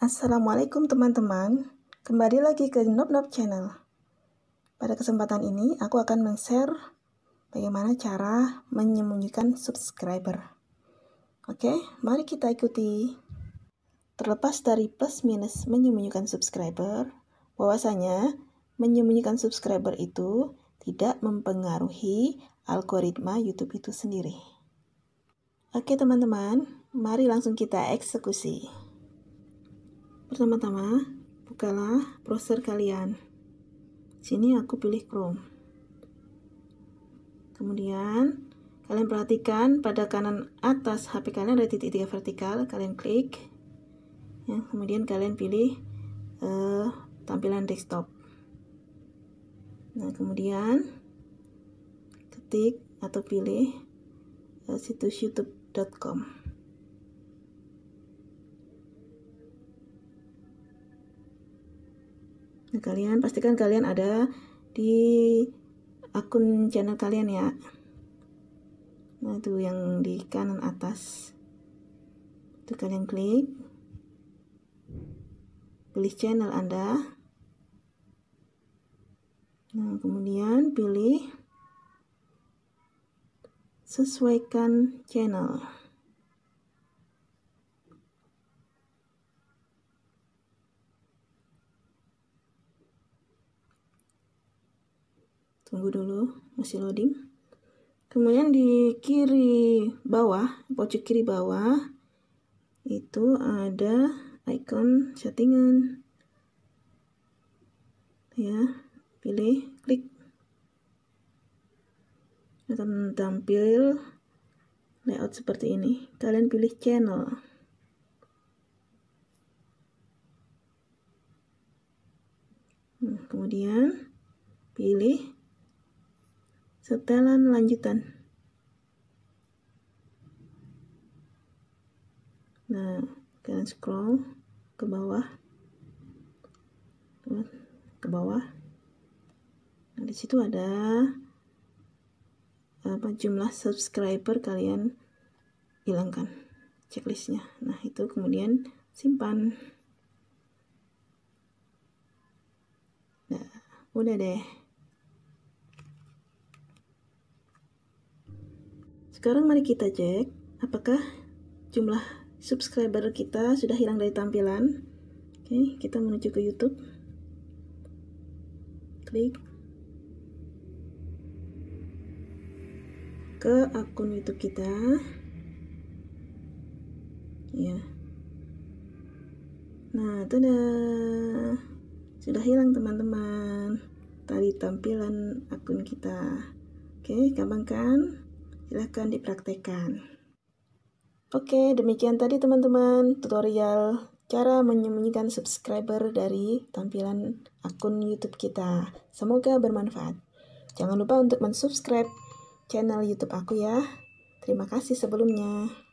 Assalamualaikum teman-teman, kembali lagi ke Nob Nob Channel. Pada kesempatan ini, aku akan men-share bagaimana cara menyembunyikan subscriber. Oke, mari kita ikuti. Terlepas dari plus minus menyembunyikan subscriber, bahwasanya menyembunyikan subscriber itu tidak mempengaruhi algoritma YouTube itu sendiri. Oke teman-teman, mari langsung kita eksekusi. Pertama-tama, bukalah browser kalian. Sini aku pilih Chrome. Kemudian, kalian perhatikan pada kanan atas HP kalian ada titik tiga vertikal, kalian klik. Ya, kemudian kalian pilih uh, tampilan desktop. Nah, kemudian ketik atau pilih uh, situs youtube.com. nah kalian pastikan kalian ada di akun channel kalian ya nah itu yang di kanan atas itu kalian klik pilih channel anda nah kemudian pilih sesuaikan channel tunggu dulu masih loading kemudian di kiri bawah pojok kiri bawah itu ada icon settingan ya pilih klik akan tampil layout seperti ini kalian pilih channel hmm, kemudian pilih setelan lanjutan nah kalian scroll ke bawah ke bawah nah, di situ ada apa jumlah subscriber kalian hilangkan checklistnya nah itu kemudian simpan nah udah deh Sekarang mari kita cek apakah jumlah subscriber kita sudah hilang dari tampilan. Oke, kita menuju ke YouTube. Klik ke akun YouTube kita. Ya. Nah, tada. Sudah hilang teman-teman. Tadi tampilan akun kita. Oke, gampang kan? Silahkan dipraktekkan. Oke, demikian tadi teman-teman tutorial cara menyembunyikan subscriber dari tampilan akun YouTube kita. Semoga bermanfaat. Jangan lupa untuk mensubscribe channel YouTube aku ya. Terima kasih sebelumnya.